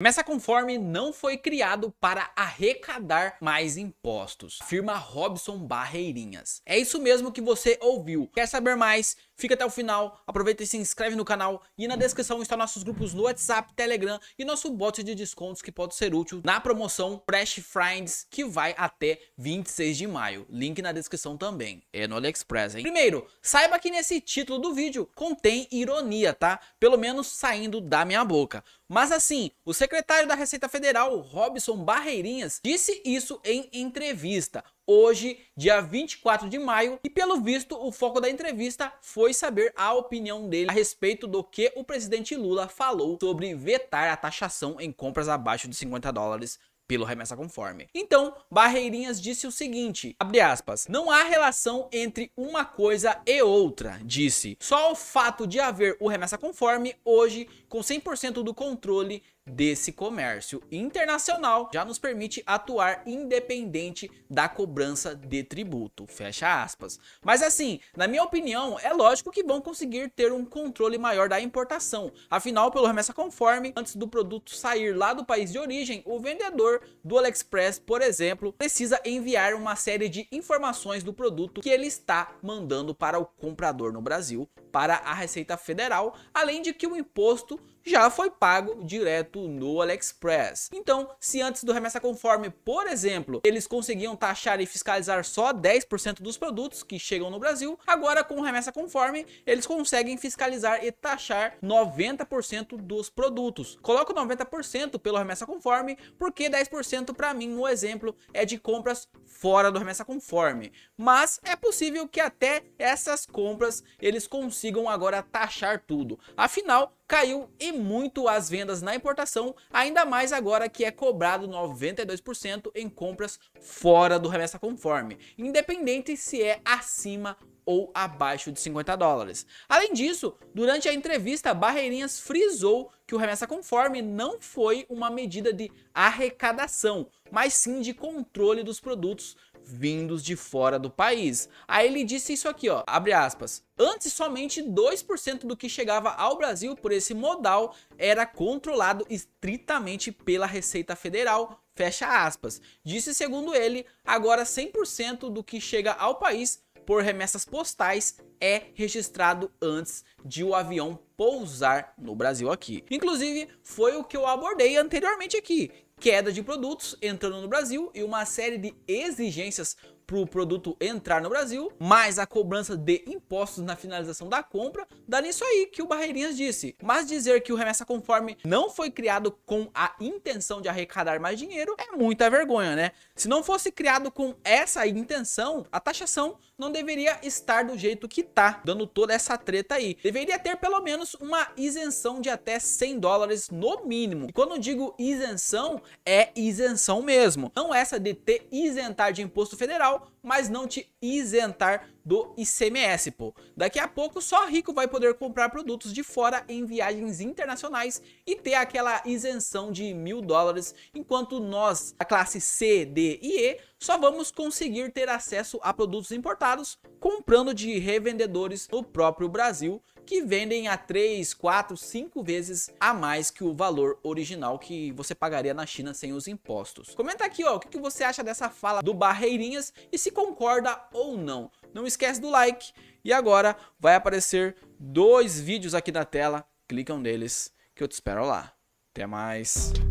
Mas essa conforme não foi criado para arrecadar mais impostos, afirma Robson Barreirinhas. É isso mesmo que você ouviu. Quer saber mais? Fica até o final, aproveita e se inscreve no canal e na descrição estão nossos grupos no WhatsApp, Telegram e nosso bot de descontos que pode ser útil na promoção Fresh Friends que vai até 26 de maio. Link na descrição também. É no AliExpress, hein? Primeiro, saiba que nesse título do vídeo contém ironia, tá? Pelo menos saindo da minha boca. Mas assim, você secretário da Receita Federal, Robson Barreirinhas, disse isso em entrevista hoje, dia 24 de maio, e pelo visto o foco da entrevista foi saber a opinião dele a respeito do que o presidente Lula falou sobre vetar a taxação em compras abaixo de 50 dólares pelo remessa conforme. Então, Barreirinhas disse o seguinte, aspas, não há relação entre uma coisa e outra, disse. Só o fato de haver o remessa conforme hoje, com 100% do controle desse comércio internacional já nos permite atuar independente da cobrança de tributo, fecha aspas. Mas assim, na minha opinião, é lógico que vão conseguir ter um controle maior da importação, afinal, pelo remessa conforme, antes do produto sair lá do país de origem, o vendedor do AliExpress, por exemplo, precisa enviar uma série de informações do produto que ele está mandando para o comprador no Brasil, para a Receita Federal, além de que o imposto já foi pago direto exemplo, no AliExpress. Então, se antes do remessa conforme, por exemplo, eles conseguiam taxar e fiscalizar só 10% dos produtos que chegam no Brasil, agora com o remessa conforme, eles conseguem fiscalizar e taxar 90% dos produtos. Coloco 90% pelo remessa conforme, porque 10% para mim, no exemplo, é de compras fora do remessa conforme. Mas é possível que até essas compras eles consigam agora taxar tudo. Afinal, caiu e muito as vendas na importação, ainda mais agora que é cobrado 92% em compras fora do remessa conforme, independente se é acima ou abaixo de 50 dólares. Além disso, durante a entrevista, Barreirinhas frisou que o remessa conforme não foi uma medida de arrecadação, mas sim de controle dos produtos, vindos de fora do país. Aí ele disse isso aqui, ó, abre aspas. Antes, somente 2% do que chegava ao Brasil por esse modal era controlado estritamente pela Receita Federal, fecha aspas. Disse segundo ele, agora 100% do que chega ao país por remessas postais é registrado antes de o avião pousar no Brasil aqui. Inclusive, foi o que eu abordei anteriormente aqui. Queda de produtos entrando no Brasil e uma série de exigências para o produto entrar no Brasil, mais a cobrança de impostos na finalização da compra, dá nisso aí que o Barreirinhas disse. Mas dizer que o remessa conforme não foi criado com a intenção de arrecadar mais dinheiro é muita vergonha, né? Se não fosse criado com essa intenção, a taxação não deveria estar do jeito que tá, dando toda essa treta aí. Deveria ter pelo menos menos uma isenção de até 100 dólares no mínimo. E quando eu digo isenção, é isenção mesmo. Não é essa de te isentar de imposto federal, mas não te isentar do ICMS, pô. Daqui a pouco só rico vai poder comprar produtos de fora em viagens internacionais e ter aquela isenção de mil dólares, enquanto nós, a classe C, D e E, só vamos conseguir ter acesso a produtos importados comprando de revendedores no próprio Brasil que vendem a 3, 4, 5 vezes a mais que o valor original que você pagaria na China sem os impostos. Comenta aqui ó, o que você acha dessa fala do Barreirinhas e se concorda ou não. Não esquece do like e agora vai aparecer dois vídeos aqui na tela, Clica um deles. que eu te espero lá. Até mais!